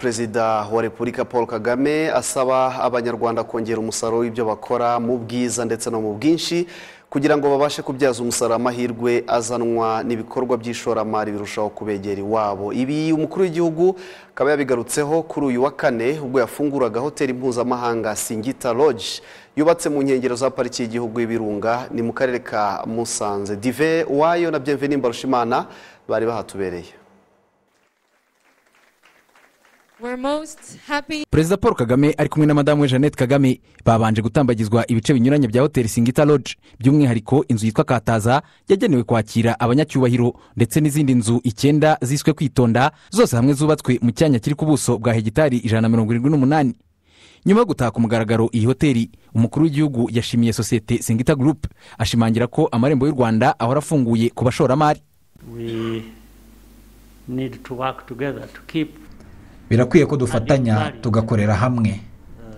perezida wa repubulika paul kagame asaba abanyarwanda kongera umusaruro w'ibyo bakora mu bwiza ndetse no mu bwinshi kugira ngo babashe kubyaza umusaruro amahirwe azanwa n'ibikorwa by'ishoramari birushaho kubegera iwabo ibi umukuru w'igihugu akaba yabigarutseho kuri uyu wa kane ubwo yafunguraga hoteli mpuzamahanga singita lodge yubatse mu nkengero za pariki y'igihugu y'ibirunga ni mu karere ka musanze dive wayo na byemve nimba bari bahatubereye perezida paul kagame ari kumwe na madamu we jeannette kagame babanje gutambagizwa ibice binyuranye bya hoteli singita lodge by'umwihariko inzu yitwa kataza yagenewe kwakira abanyacyubahiro ndetse n'izindi nzu icyenda ziswe kwitonda zose hamwe zubatswe mu cyanya kiri ku buso bwa hegitari ijana na mirongo irindwi n'umunani nyuma yo gutaka umugaragaro iyi hoteli umukuru w'igihugu yashimiye sosiyete singita Group ashimangira ko amarembo y'u rwanda ahora afunguye ku bashoramari birakwiye ko dufatanya tugakorera hamwe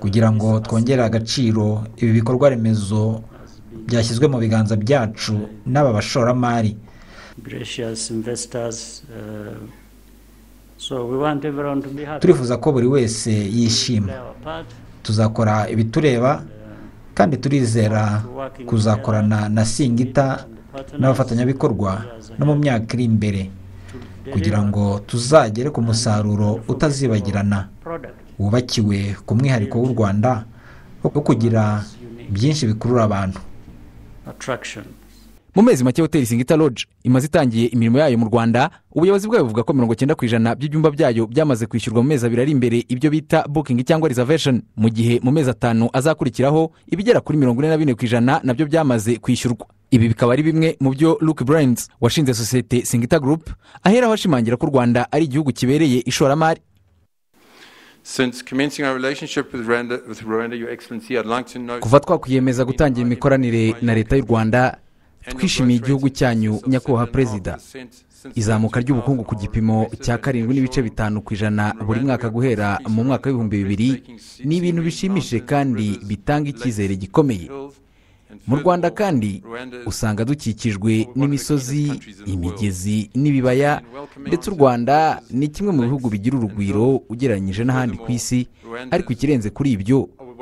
kugira ngo twongere agaciro ibi bikorwa remezo byashyizwe mu biganza byacu n'aba bashoramari uh, turifuza ko buri wese yishima tuzakora ibitureba uh, kandi turizera kuzakorana na singita n'abafatanyabikorwa no mu myaka iri imbere kugira ngo tuzagere ku musaruro utazibagirana wubakiwe ku mwihariko w'u rwanda wo kugira byinshi bikurura abantu mu mezi make hoteli singita roge imaze itangiye imirimo yayo mu rwanda ubuyobozi bwayo buvuga ko mirongo icyenda ku ijana by'ibyumba byayo byamaze kwishyurwa mu mezi abiri ari imbere ibyo bita booking cyangwa reservation mu gihe mu mezi atanu azakurikiraho ibigera kuri mirongo ine na bine ku ijana nabyo byamaze kwishyurwa ibi bikaba ari bimwe mu byo luke burayinzi washinze sosiyete singita gurupe aheraho ashimangira ko u rwanda ari igihugu kibereye ishoramari kuva twakwiyemeza gutangira imikoranire na leta y'u rwanda twishimiye igihugu cyanyu nyakubahwa perezida izamuka ry'ubukungu ku gipimo cya karindwi n'ibice bitanu ku ijana buri mwaka guhera mu mwaka w'ibihumbi bibiri ni ibintu bishimishije kandi bitanga icyizere gikomeye mu rwanda kandi usanga dukikijwe n'imisozi imigezi n'ibibaya ndetse u rwanda ni kimwe mu bihugu bigira urugwiro ugereranyije n'ahandi ku isi ariko ikirenze kuri ibyo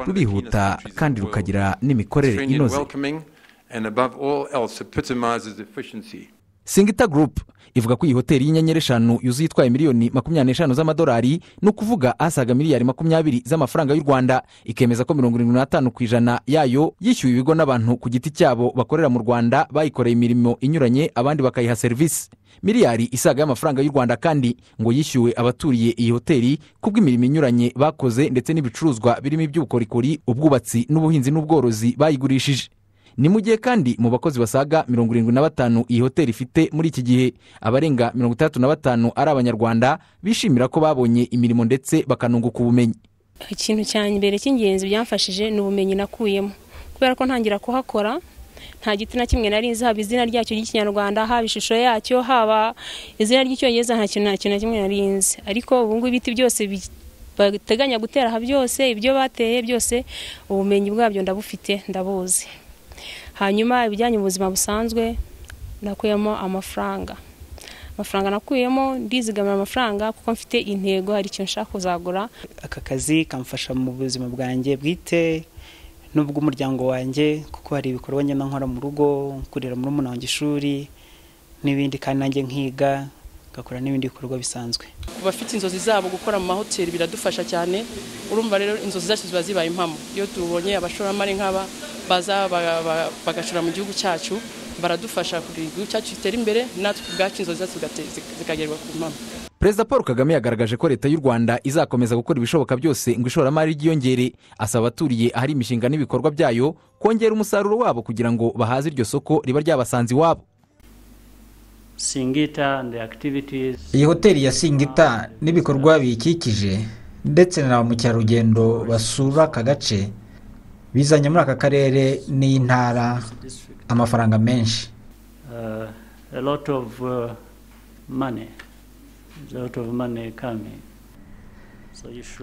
rurihuta kandi rukagira n'imikorere inoze singita gurupe ivuga ko iyi hoteli y'inyenyeri eshanu yuzuye itwaye miliyoni makumyabiri n'eshanu z'amadolari ni ukuvuga asaga miliyari makumyabiri z'amafaranga y'u rwanda ikemeza ko mirongo irindwi n'atanu ku ijana yayo yishyuye ibigo n'abantu ku giti cyabo bakorera mu rwanda bayikoreye imirimo inyuranye abandi bakayiha serivisi miliyari isaga y'amafaranga y'u rwanda kandi ngo yishyuwe abaturiye iyi hoteli kubw'imirimo inyuranye bakoze ndetse n'ibicuruzwa birimo iby'ubukorikori ubwubatsi n'ubuhinzi n'ubworozi bayigurishije ni mu gihe kandi mu bakozi basaga mirongo irindwi na batanu iyi hoteli ifite muri iki gihe abarenga mirongo itandatu na batanu ari abanyarwanda bishimira ko babonye imirimo ndetse bakanunguka ubumenyi ikintu cya mbere cy'ingenzi byamfashije ni ubumenyi nakuyemo kubera ko ntangira kuhakora nta giti na kimwe nari nzi haba izina ryacyo ry'ikinyarwanda haba ishusho yacyo haba izina ry'icyongereza nta kintu na kimwe nari nzi ariko ubu ngubu ibiti byose bateganya gutera aha byose ibyo bateye byose ubumenyi bwabyo ndabufite ndabuzi hanyuma ibijyanye ubuzima busanzwe nakuyemo amafaranga amafaranga nakuyemo ndizigamira amafaranga kuko mfite intego hari ikintu nshaka kuzagura aka kazi kamfasha mu buzima bwanjye bwite n'ubw'umuryango wanjye kuko hari ibikorwa njyana nkora mu rugo kurira muri umuna ishuri n'ibindi kandi nanjye nkiga ngakora n'ibindi bikorwa bisanzwe ku bafite inzozi zabo gukora mu mahoteli biradufasha cyane urumva rero inzozi zacu ziba zibaye impamo iyo tubonye abashoramari nk'aba baza bagacura mu gihugu cyacu baradufasha kugira igihugu cyacu gitere imbere natwe ubwacu inzozi zacu zikagerwa ku mpamvu perezida paul kagame yagaragaje ko leta y'u rwanda izakomeza gukora ibishoboka byose ngo ishoramari ryiyongere asaba abaturiye ahari imishinga n'ibikorwa byayo kongera umusaruro wabo kugira ngo bahaze iryo soko riba ryabasanze iwabo iyi hoteli ya singita n'ibikorwa biyikikije ndetse na ba mukerarugendo basura aka gace bizanye muri aka karere n'intara amafaranga menshi uh, uh,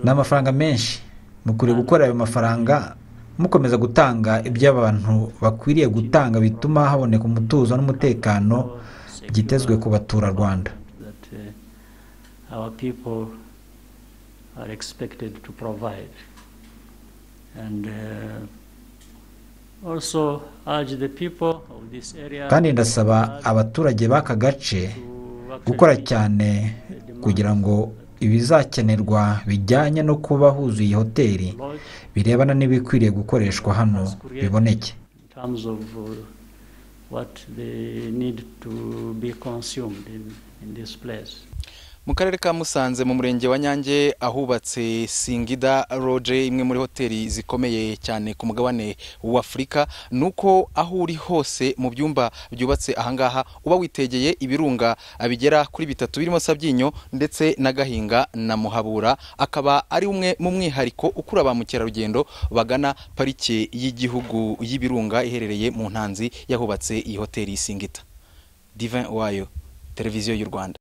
ni amafaranga menshi mukwiriye gukora ayo mafaranga mukomeza gutanga ibyo abantu bakwiriye gutanga bituma haboneka umutuzo n'umutekano uh, byitezwe ku baturarwanda our people are expected to provide Uh, kandi ndasaba abaturage b'aka gace gukora cyane kugira ngo ibizakenerwa bijyanye no kuba huzuye hoteli birebana n'ibikwiriye gukoreshwa hano biboneke uh, what they need to be consumed in, in this place. mu karere ka musanze mu murenge wa nyange ahubatse singida roje imwe muri hoteli zikomeye cyane ku mugabane w'afurika ni uko aho uri hose mu byumba byubatse ahangaha uba witegeye ibirunga bigera kuri bitatu birimo sabyinyo ndetse na gahinga na muhabura akaba ari umwe mu mwihariko ukura ba mukerarugendo bagana parike y'igihugu y'ibirunga iherereye mu ntanzi yahubatse iyi hoteli singita divin wayo televiziyo y'u rwanda